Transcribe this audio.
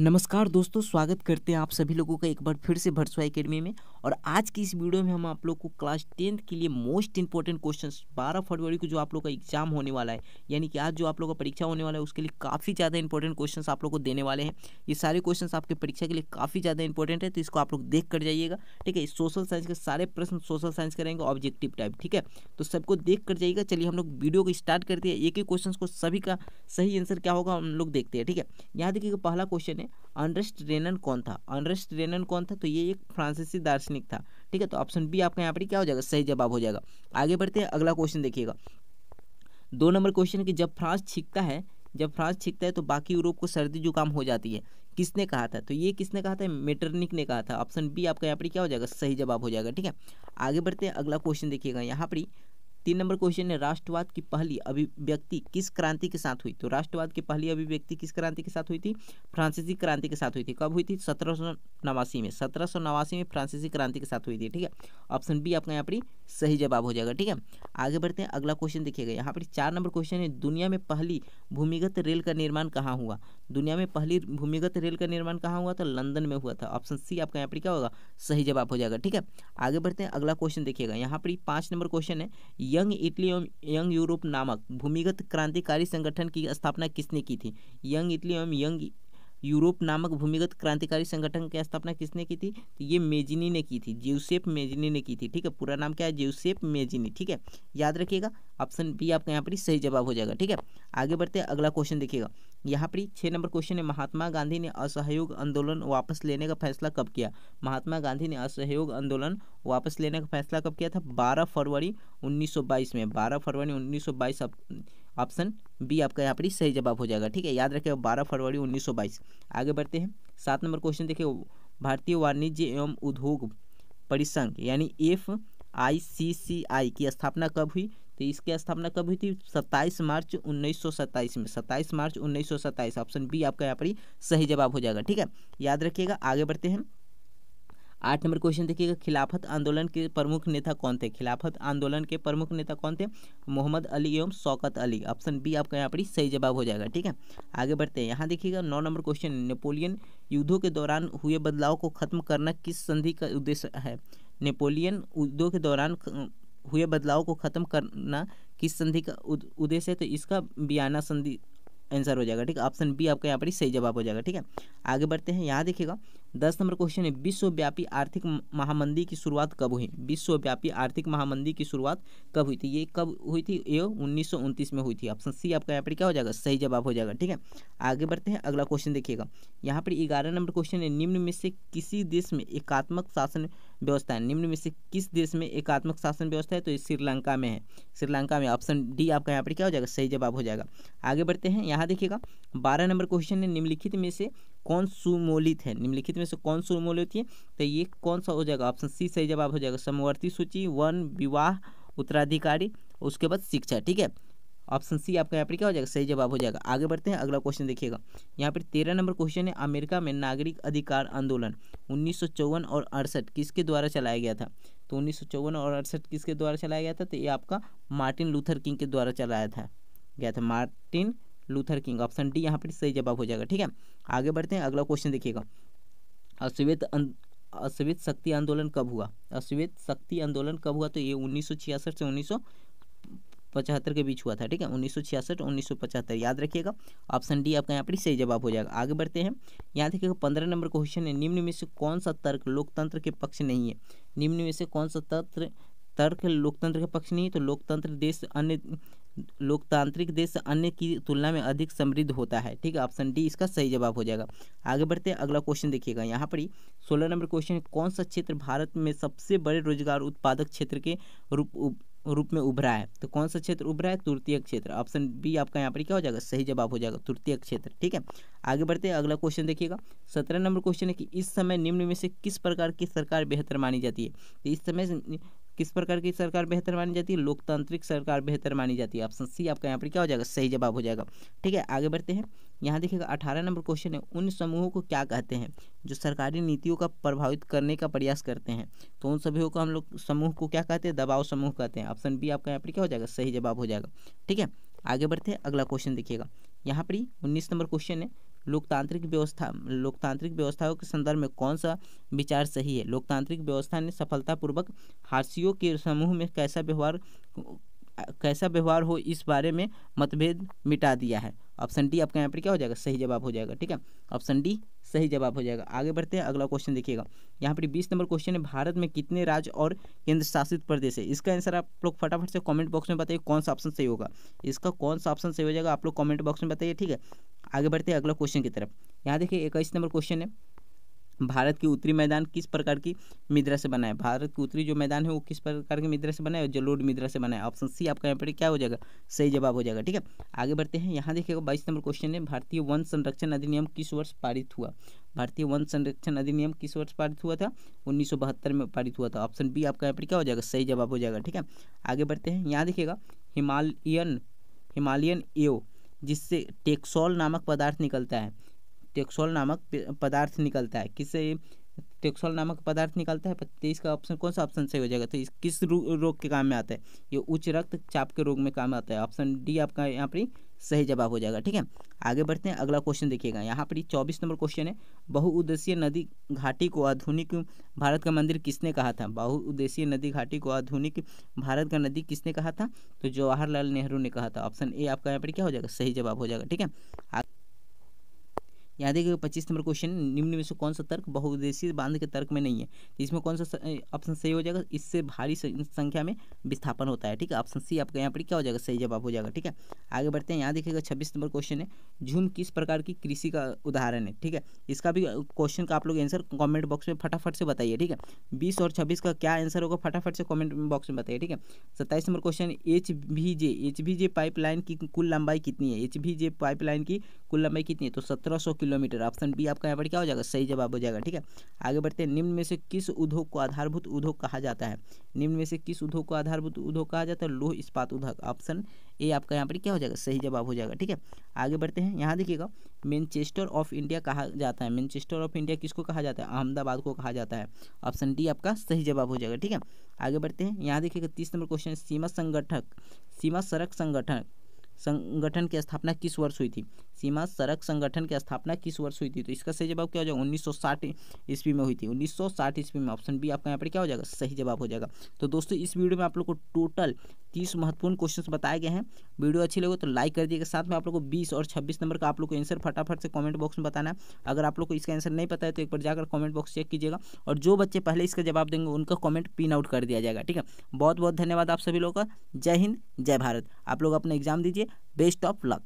नमस्कार दोस्तों स्वागत करते हैं आप सभी लोगों का एक बार फिर से भरसुआ एकेडमी में और आज की इस वीडियो में हम आप लोग को क्लास टेंथ के लिए मोस्ट इंपॉर्टेंट क्वेश्चंस 12 फरवरी को जो आप लोग का एग्जाम होने वाला है यानी कि आज जो आप लोग का परीक्षा होने वाला है उसके लिए काफ़ी ज़्यादा इंपॉर्टेंट क्वेश्चन आप लोग को देने वाले हैं ये सारे क्वेश्चन आपके परीक्षा के लिए काफ़ी ज़्यादा इंपॉर्टेंट है तो इसको आप लोग देख कर जाइएगा ठीक है सोशल साइंस के सारे प्रश्न सोशल साइंस के रहेंगे ऑब्जेक्टिव टाइप ठीक है तो सबको देख कर जाइएगा चलिए हम लोग वीडियो को स्टार्ट करते हैं एक ही क्वेश्चन को सभी का सही आंसर क्या होगा हम लोग देखते हैं ठीक है यहाँ देखिएगा पहला क्वेश्चन है अनरेस्ट रेनन कौन था अनरेस्ट रेनन कौन था तो ये एक फ्रांसीसी दार्शनिक था ठीक है तो ऑप्शन बी आपका यहाँ पर क्या हो जाएगा सही जवाब हो जाएगा आगे बढ़ते हैं अगला क्वेश्चन देखिएगा दो नंबर क्वेश्चन कि जब फ्रांस छिकता है जब फ्रांस छिकता है तो बाकी यूरोप को सर्दी जुकाम हो जाती है किसने कहा था तो ये किसने कहा था मेटरनिक ने कहा था ऑप्शन बी आपका यहाँ पर क्या हो जाएगा सही जवाब हो जाएगा ठीक है आगे बढ़ते हैं अगला क्वेश्चन देखिएगा यहाँ पर तीन नंबर क्वेश्चन है राष्ट्रवाद की पहली अभिव्यक्ति किस क्रांति के साथ हुई तो राष्ट्रवाद की पहली अभिव्यक्ति किस क्रांति के साथ हुई थी फ्रांसीसी क्रांति के साथ हुई थी कब हुई थी सत्रह नवासी में सत्रह नवासी में फ्रांसीसी क्रांति के साथ हुई थी ठीक है ऑप्शन बी आपका यहाँ पर सही जवाब हो जाएगा ठीक है आगे बढ़ते हैं अगला क्वेश्चन देखिएगा यहाँ पर चार नंबर क्वेश्चन है दुनिया में पहली भूमिगत रेल का निर्माण कहाँ हुआ दुनिया में पहली भूमिगत रेल का निर्माण कहाँ हुआ तो लंदन में हुआ था ऑप्शन सी आपका यहाँ पर क्या होगा सही जवाब हो जाएगा ठीक है आगे बढ़ते हैं अगला क्वेश्चन देखिएगा यहाँ पर पाँच नंबर क्वेश्चन है यंग इटली एवं यंग यूरोप नामक भूमिगत क्रांतिकारी संगठन की स्थापना किसने की थी यंग इटली एवं यंग यूरोप नामक भूमिगत क्रांतिकारी संगठन की स्थापना किसने की थी तो ये मेजिनी ने की थी जेवसेप मेजिनी ने की थी ठीक है पूरा नाम क्या है जेवसेप मेजिनी ठीक है याद रखिएगा ऑप्शन बी आपका यहाँ पर सही जवाब हो जाएगा ठीक है आगे बढ़ते हैं अगला क्वेश्चन देखिएगा यहाँ पर छः नंबर क्वेश्चन है महात्मा गांधी ने असहयोग आंदोलन वापस लेने का फैसला कब किया महात्मा गांधी ने असहयोग आंदोलन वापस लेने का फैसला कब किया था 12 फरवरी 1922 में 12 फरवरी 1922 ऑप्शन बी आपका यहाँ पर सही जवाब हो जाएगा ठीक है याद रखेगा बारह फरवरी 1922 आगे बढ़ते हैं सात नंबर क्वेश्चन देखिए भारतीय वाणिज्य एवं उद्योग परिसंघ यानी एफ आई सी सी आई की स्थापना कब हुई तो इसकी स्थापना कब हुई थी सत्ताईस मार्च उन्नीस में सत्ताईस मार्च उन्नीस ऑप्शन बी आपका यहाँ पर सही जवाब हो जाएगा ठीक है याद रखिएगा आगे बढ़ते हैं आठ नंबर क्वेश्चन देखिएगा खिलाफत आंदोलन के प्रमुख नेता कौन थे खिलाफत आंदोलन के प्रमुख नेता कौन थे मोहम्मद अली एवं शौकत अली ऑप्शन बी आपका यहाँ पर सही जवाब हो जाएगा ठीक है आगे बढ़ते हैं यहाँ देखिएगा नौ नंबर क्वेश्चन नेपोलियन युद्धों के दौरान हुए बदलाव को खत्म करना किस संधि का उद्देश्य है नेपोलियन युद्धों के दौरान हुए बदलाव को ख़त्म करना किस संधि का उद्देश्य है तो इसका बियाना संधि आंसर हो जाएगा ठीक है ऑप्शन बी आपका यहाँ पर सही जवाब हो जाएगा ठीक है आगे बढ़ते हैं यहाँ देखिएगा दस नंबर क्वेश्चन है विश्वव्यापी आर्थिक महामंदी की शुरुआत कब हुई विश्वव्यापी आर्थिक महामंदी की शुरुआत कब हुई थी ये कब हुई थी ये उन्नीस में हुई थी ऑप्शन सी आपका यहाँ पर क्या हो जाएगा सही जवाब हो जाएगा ठीक है आगे बढ़ते हैं अगला क्वेश्चन देखिएगा यहाँ पर ग्यारह नंबर क्वेश्चन है निम्न में से किसी देश में एकात्मक शासन व्यवस्था है निम्न में से किस देश में एकात्मक शासन व्यवस्था है तो ये श्रीलंका में है श्रीलंका में ऑप्शन डी आपका यहाँ पर क्या हो जाएगा सही जवाब हो जाएगा आगे बढ़ते हैं यहाँ देखिएगा बारह नंबर क्वेश्चन है निम्नलिखित में से कौन सुमोलित है निम्नलिखित में से कौन सुमोलित है तो ये कौन सा हो जाएगा ऑप्शन सी सही जवाब हो जाएगा समवर्ती सूची वन विवाह उत्तराधिकारी उसके बाद शिक्षा ठीक है ऑप्शन सी आपका यहाँ पर क्या हो जाएगा सही जवाब हो जाएगा आगे बढ़ते हैं अगला क्वेश्चन देखिएगा यहाँ पर तेरह नंबर क्वेश्चन है अमेरिका में नागरिक अधिकार आंदोलन उन्नीस और अड़सठ किसके द्वारा चलाया गया था तो उन्नीस और अड़सठ किसके द्वारा चलाया गया था तो ये आपका मार्टिन लूथर किंग के द्वारा चलाया था गया था Martin Luther King option D यहाँ पर सही जवाब हो जाएगा ठीक है आगे बढ़ते हैं अगला क्वेश्चन देखिएगा अश्वेत अं, अश्वेत शक्ति आंदोलन कब हुआ अश्वेत शक्ति आंदोलन कब हुआ तो ये 1966 से उन्नीस पचहत्तर के बीच हुआ था ठीक है उन्नीस सौ छियासठ उन्नीस सौ पचहत्तर याद रखिएगा ऑप्शन डी आपका यहाँ पर सही जवाब हो जाएगा आगे बढ़ते हैं यहाँ देखिएगा पंद्रह नंबर क्वेश्चन है निम्न में से कौन सा तर्क लोकतंत्र के पक्ष नहीं है निम्न में से कौन सा तंत्र तर्क लोकतंत्र के पक्ष नहीं है तो लोकतंत्र देश अन्य लोकतांत्रिक देश अन्य की तुलना में अधिक समृद्ध होता है ठीक है ऑप्शन डी इसका सही जवाब हो जाएगा आगे बढ़ते हैं अगला क्वेश्चन देखिएगा यहाँ पर ही सोलह नंबर क्वेश्चन है कौन सा क्षेत्र भारत में सबसे बड़े रोजगार उत्पादक क्षेत्र के रूप रूप में उभरा है तो कौन सा क्षेत्र उभरा है तृतीय क्षेत्र ऑप्शन बी आपका यहाँ पर क्या हो जाएगा सही जवाब हो जाएगा तृतीय क्षेत्र ठीक है आगे बढ़ते हैं अगला क्वेश्चन देखिएगा सत्रह नंबर क्वेश्चन है कि इस समय निम्न में से किस प्रकार की सरकार बेहतर मानी जाती है तो इस समय किस प्रकार की सरकार बेहतर मानी जाती है लोकतांत्रिक सरकार बेहतर मानी जाती है ऑप्शन सी आपका यहाँ पर क्या हो जाएगा सही जवाब हो जाएगा ठीक है आगे बढ़ते हैं यहाँ देखिएगा अठारह नंबर क्वेश्चन है उन समूहों को क्या कहते हैं जो सरकारी नीतियों का प्रभावित करने का प्रयास करते हैं तो उन सभी को हम लोग समूह को क्या कहते हैं दबाव समूह कहते हैं ऑप्शन बी आपका यहाँ पर क्या हो जाएगा सही जवाब हो जाएगा ठीक है आगे बढ़ते हैं अगला क्वेश्चन देखिएगा यहाँ पर ही उन्नीस नंबर क्वेश्चन है लोकतांत्रिक व्यवस्था लोकतांत्रिक व्यवस्थाओं के संदर्भ में कौन सा विचार सही है लोकतांत्रिक व्यवस्था ने सफलतापूर्वक हारसियों के समूह में कैसा व्यवहार कैसा व्यवहार हो इस बारे में मतभेद मिटा दिया है ऑप्शन डी आपका यहाँ पर क्या हो जाएगा सही जवाब हो जाएगा ठीक है ऑप्शन डी सही जवाब हो जाएगा आगे बढ़ते हैं अगला क्वेश्चन देखिएगा यहाँ पर बीस नंबर क्वेश्चन है भारत में कितने राज्य और केंद्र शासित प्रदेश है इसका आंसर आप लोग फटाफट से कमेंट बॉक्स में बताइए कौन सा ऑप्शन सही होगा इसका कौन सा ऑप्शन सही हो जाएगा आप लोग कॉमेंट बॉक्स में बताइए ठीक है आगे बढ़ते हैं अगला क्वेश्चन की तरफ यहाँ देखिए इक्कीस नंबर क्वेश्चन है भारत के उत्तरी मैदान किस प्रकार की मिद्रा से बना है भारत की उत्तरी जो मैदान है वो किस प्रकार की मिद्रा से बना है जलोड मृदा से बना है ऑप्शन सी आपका यहाँ पर क्या हो जाएगा सही जवाब हो जाएगा ठीक है आगे बढ़ते हैं यहाँ देखिएगा बाईस नंबर क्वेश्चन है भारतीय वन संरक्षण अधिनियम किस वर्ष पारित हुआ भारतीय वन संरक्षण अधिनियम किस वर्ष पारित हुआ था उन्नीस में पारित हुआ था ऑप्शन बी आपका यहाँ पर क्या हो जाएगा सही जवाब हो जाएगा ठीक है आगे बढ़ते हैं यहाँ देखिएगा हिमालयन हिमालयन एव जिससे टेक्सॉल नामक पदार्थ निकलता है टेक्सोल नामक पदार्थ निकलता है किससे टेक्सोल नामक पदार्थ निकलता है तो इसका ऑप्शन कौन सा ऑप्शन सही हो जाएगा तो इस किस रोग के काम में आता है ये उच्च रक्त चाप के रोग में काम आता है ऑप्शन डी आपका यहाँ पर सही जवाब हो जाएगा ठीक है आगे बढ़ते हैं अगला क्वेश्चन देखिएगा यहाँ पर चौबीस नंबर क्वेश्चन है बहुउद्देशीय नदी घाटी को आधुनिक भारत का मंदिर किसने कहा था बहुउद्देशीय नदी घाटी को आधुनिक भारत का नदी किसने कहा था तो जवाहरलाल नेहरू ने कहा था ऑप्शन ए आपका यहाँ पर क्या हो जाएगा सही जवाब हो जाएगा ठीक है यहाँ देखिए पच्चीस नंबर क्वेश्चन निम्न में से कौन सा तर्क बहुउद्देशीय बांध के तर्क में नहीं है तो इसमें कौन सा ऑप्शन सही हो जाएगा इससे भारी संख्या में विस्थापन होता है ठीक है ऑप्शन सी आपका यहाँ पर क्या हो जाएगा सही जवाब हो जाएगा ठीक है आगे बढ़ते हैं यहाँ देखिएगा छब्बीस नंबर क्वेश्चन है झूम किस प्रकार की कृषि का उदाहरण है ठीक है इसका भी क्वेश्चन का आप लोग आंसर कॉमेंट बॉक्स में फटाफट से बताइए ठीक है बीस और छब्बीस का क्या आंसर होगा फटाफट से कॉमेंट बॉक्स में बताइए ठीक है सत्ताईस नंबर क्वेश्चन एच भी जे एच भी जे पाइपलाइन की कुल लंबाई कितनी है एच भी जे पाइपलाइन की कुल लंबाई कितनी है तो सत्रह सौ किलो किलोमीटर ऑप्शन बी आपका यहाँ पर क्या हो जाएगा सही जवाब हो जाएगा ठीक है आगे बढ़ते हैं निम्न में से किस उद्योग को आधारभूत उद्योग कहा जाता है निम्न में से किस उद्योग को आधारभूत उद्योग कहा जाता है लोह इस्पात उद्योग ऑप्शन ए आपका यहाँ पर क्या हो जाएगा सही जवाब हो जाएगा ठीक है आगे बढ़ते हैं यहाँ देखिएगा मैनचेस्टर ऑफ इंडिया कहा जाता है मैनचेस्टर ऑफ इंडिया किसको कहा जाता है अहमदाबाद को कहा जाता है ऑप्शन डी आपका सही जवाब हो जाएगा ठीक है आगे बढ़ते हैं यहाँ देखिएगा तीस नंबर क्वेश्चन सीमा संगठक सीमा सड़क संगठन संगठन की स्थापना किस वर्ष हुई थी सीमा सड़क संगठन की स्थापना किस वर्ष हुई थी तो इसका सही जवाब क्या हो जाएगा 1960 ईस्वी में हुई थी 1960 ईस्वी में ऑप्शन बी आपका यहाँ पर क्या हो जाएगा सही जवाब हो जाएगा तो दोस्तों इस वीडियो में आप लोग को टोटल तीस महत्वपूर्ण क्वेश्चन बताए गए हैं वीडियो अच्छी लगे तो लाइक कर दिएगा साथ में आप लोग को बीस और छब्बीस नंबर का आप लोग को आंसर फटाफट से कॉमेंट बॉक्स में बताना अगर आप लोग को इसका आंसर नहीं पता है तो एक बार जाकर कॉमेंट बॉक्स चेक कीजिएगा और जो बच्चे पहले इसका जवाब देंगे उनका कॉमेंट पिन आउट कर दिया जाएगा ठीक है बहुत बहुत धन्यवाद आप सभी लोगों का जय हिंद जय भारत आप लोग अपना एग्जाम दीजिए Best of luck.